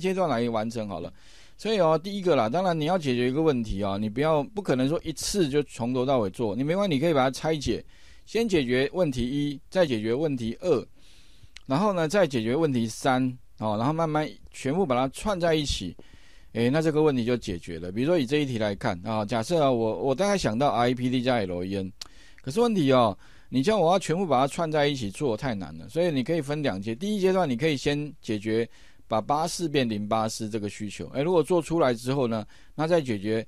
阶段来完成好了，所以哦，第一个啦，当然你要解决一个问题啊，你不要不可能说一次就从头到尾做，你没关系，你可以把它拆解，先解决问题一，再解决问题二，然后呢再解决问题三哦，然后慢慢全部把它串在一起，诶，那这个问题就解决了。比如说以这一题来看啊，假设啊我我大概想到 I P D 加 L E N，可是问题哦，你叫我要全部把它串在一起做太难了，所以你可以分两阶，第一阶段你可以先解决。把八四变零八四这个需求，哎，如果做出来之后呢，那再解决，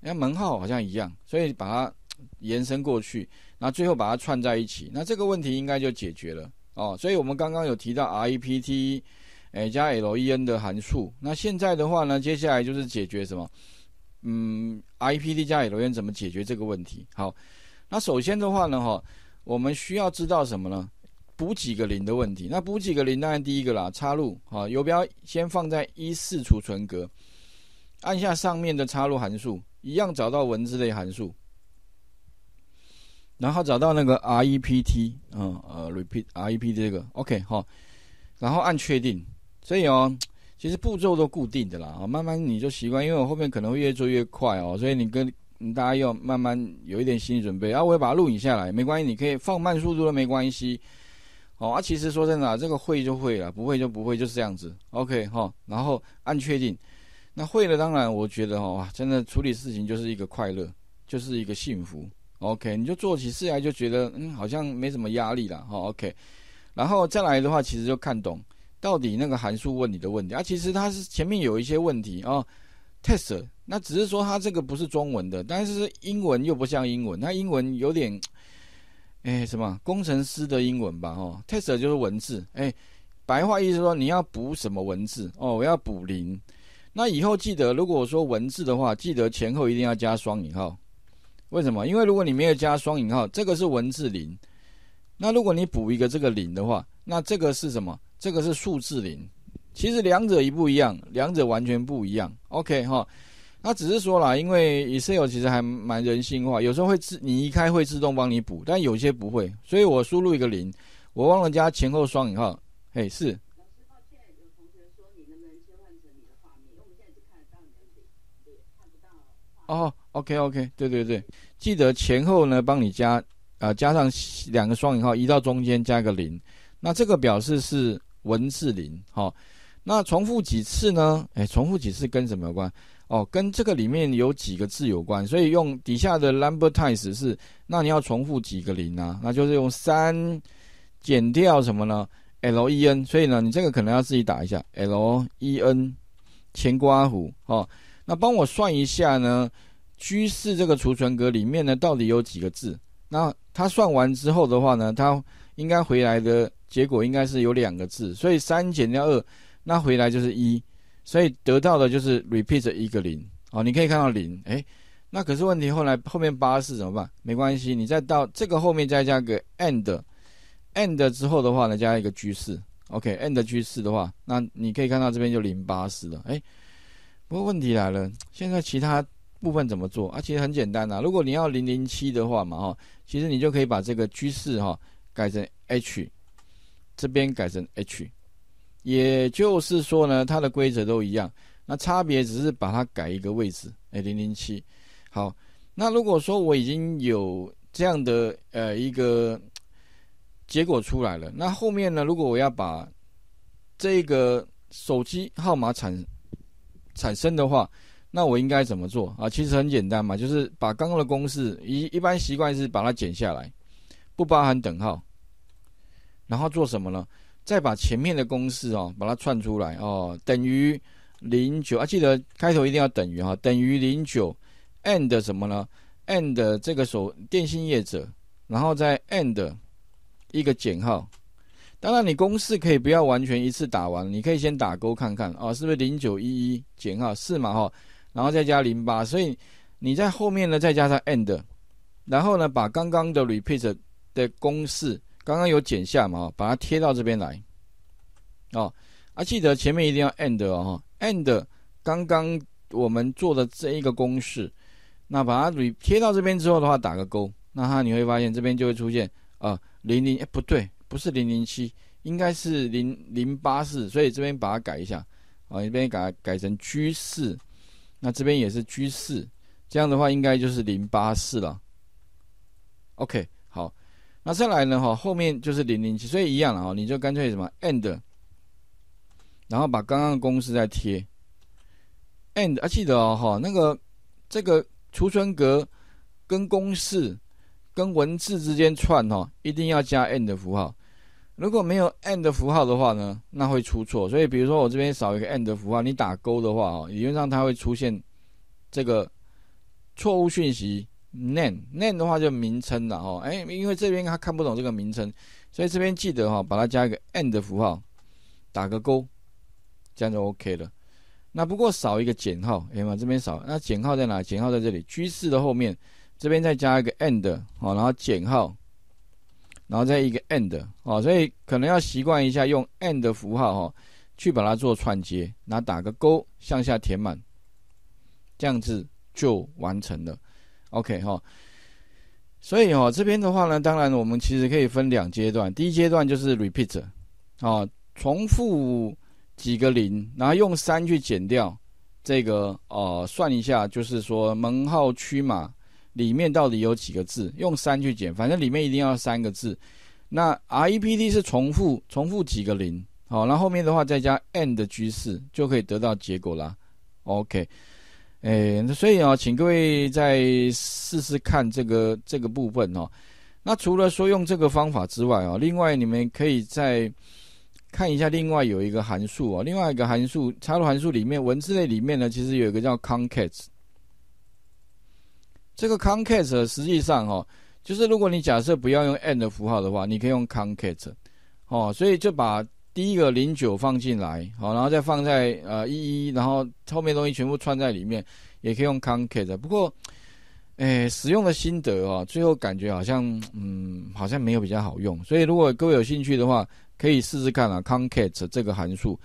那门号好像一样，所以把它延伸过去，那最后把它串在一起，那这个问题应该就解决了哦。所以我们刚刚有提到 R E P T，哎加 L E N 的函数，那现在的话呢，接下来就是解决什么？嗯，R E P T 加 L E N 怎么解决这个问题？好，那首先的话呢，哈，我们需要知道什么呢？补几个零的问题，那补几个零当然第一个啦，插入，好，游标先放在一四储存格，按下上面的插入函数，一样找到文字类函数，然后找到那个 R E P T 啊呃 repeat R E P 这个 O K 哈，然后按确定，所以哦，其实步骤都固定的啦，慢慢你就习惯，因为我后面可能会越做越快哦，所以你跟大家要慢慢有一点心理准备，然后我也把它录影下来，没关系，你可以放慢速度都没关系。哦，啊，其实说真的，这个会就会了，不会就不会，就是这样子。OK 哈，然后按确定。那会了，当然，我觉得哈，真的处理事情就是一个快乐，就是一个幸福。OK，你就做起事来就觉得嗯，好像没什么压力了。哈，OK，然后再来的话，其实就看懂到底那个函数问你的问题啊。其实它是前面有一些问题啊，test，那只是说它这个不是中文的，但是是英文又不像英文，那英文有点。哎，什么工程师的英文吧？哈，test 就是文字。哎，白话意思说你要补什么文字？哦，我要补零。那以后记得，如果我说文字的话，记得前后一定要加双引号。为什么？因为如果你没有加双引号，这个是文字零。那如果你补一个这个零的话，那这个是什么？这个是数字零。其实两者一不一样，两者完全不一样。OK，哈。他只是说啦，因为 Excel 其实还蛮人性化，有时候会自你一开会自动帮你补，但有些不会。所以我输入一个零，我忘了加前后双引号。嘿，是。老师，抱歉，有同学说你能不能切换成你的画面？因为我们现在只看得到你的脸，看不到哦，OK，OK，对对对，记得前后呢帮你加啊，加上两个双引号，移到中间加个零。那这个表示是文字零，好。那重复几次呢？哎，重复几次跟什么有关？哦，跟这个里面有几个字有关，所以用底下的 number times 是那你要重复几个零啊？那就是用三减掉什么呢？len，所以呢，你这个可能要自己打一下 len 前刮胡哦。那帮我算一下呢？居士这个储存格里面呢，到底有几个字？那他算完之后的话呢，他应该回来的结果应该是有两个字，所以三减掉二，那回来就是一。所以得到的就是 repeat 一个零哦，你可以看到零，哎，那可是问题后来后面八四怎么办？没关系，你再到这个后面再加个 end，end 之后的话呢加一个 G 四 o k e n d G 四的话，那你可以看到这边就零八四了，哎，不过问题来了，现在其他部分怎么做啊？其实很简单呐，如果你要零零七的话嘛，哈，其实你就可以把这个 G 四哈改成 H，这边改成 H。也就是说呢，它的规则都一样，那差别只是把它改一个位置，哎，零零七。好，那如果说我已经有这样的呃一个结果出来了，那后面呢，如果我要把这个手机号码产产生的话，那我应该怎么做啊？其实很简单嘛，就是把刚刚的公式一一般习惯是把它剪下来，不包含等号，然后做什么呢？再把前面的公式哦，把它串出来哦，等于零九啊，记得开头一定要等于哈，等于零九 a n d 什么呢 a n d 这个手电信业者，然后再 end 一个减号。当然，你公式可以不要完全一次打完，你可以先打勾看看啊，是不是零九一一减号是嘛哈？然后再加零八，所以你在后面呢再加上 end，然后呢把刚刚的 repeat 的公式。刚刚有剪下嘛？把它贴到这边来，哦，啊，记得前面一定要 end 哦，e n d 刚刚我们做的这一个公式，那把它贴到这边之后的话，打个勾，那它你会发现这边就会出现啊，零零不对，不是零零七，应该是零零八四，所以这边把它改一下，啊，这边改改成 G 四，那这边也是 G 四，这样的话应该就是零八四了。OK，好。那再来呢？哈，后面就是零零七，所以一样了哈，你就干脆什么 end，然后把刚刚的公式再贴。end 啊，记得哦哈，那个这个储存格跟公式跟文字之间串哈，一定要加 end 符号。如果没有 end 符号的话呢，那会出错。所以比如说我这边少一个 end 符号，你打勾的话哦，理论上它会出现这个错误讯息。Name，Name 的话就名称了哈，哎，因为这边他看不懂这个名称，所以这边记得哈，把它加一个 End 符号，打个勾，这样就 OK 了。那不过少一个减号，哎往这边少，那减号在哪？减号在这里，g 势的后面，这边再加一个 End，哦，然后减号，然后再一个 End，哦，所以可能要习惯一下用 End 符号哈，去把它做串接，然后打个勾，向下填满，这样子就完成了。OK 哈，所以哦，这边的话呢，当然我们其实可以分两阶段。第一阶段就是 repeat，啊，重复几个零，然后用三去减掉这个呃，算一下就是说门号区码里面到底有几个字，用三去减，反正里面一定要三个字。那 R E P T 是重复重复几个零，好，然后后面的话再加 n 的居式，就可以得到结果啦。OK。哎，所以啊，请各位再试试看这个这个部分哦。那除了说用这个方法之外啊，另外你们可以再看一下，另外有一个函数啊，另外一个函数插入函数里面文字类里面呢，其实有一个叫 concat。这个 concat 实际上哈，就是如果你假设不要用 and 符号的话，你可以用 concat 哦，所以就把。第一个零九放进来，好，然后再放在呃一一，然后后面东西全部串在里面，也可以用 concat。不过，哎，使用的心得哦，最后感觉好像，嗯，好像没有比较好用。所以，如果各位有兴趣的话，可以试试看啊，concat 这个函数。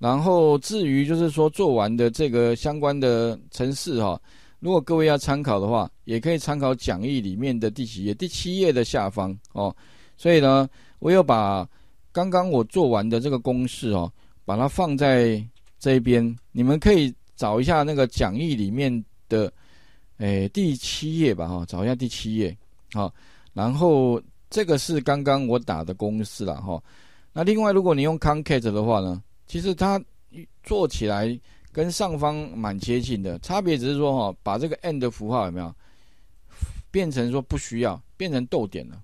然后，至于就是说做完的这个相关的程式哈，如果各位要参考的话，也可以参考讲义里面的第几页？第七页的下方哦。所以呢，我有把。刚刚我做完的这个公式哦，把它放在这一边，你们可以找一下那个讲义里面的，哎，第七页吧，哈，找一下第七页，好，然后这个是刚刚我打的公式了，哈，那另外如果你用 concat 的话呢，其实它做起来跟上方蛮接近的，差别只是说哈，把这个 end 符号有没有变成说不需要，变成逗点了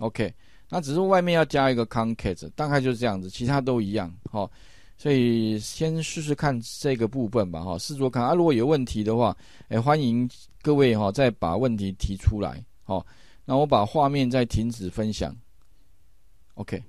，OK。那只是外面要加一个 concat，大概就是这样子，其他都一样，好，所以先试试看这个部分吧，哈，试着看啊，如果有问题的话，哎，欢迎各位哈，再把问题提出来，好，那我把画面再停止分享，OK。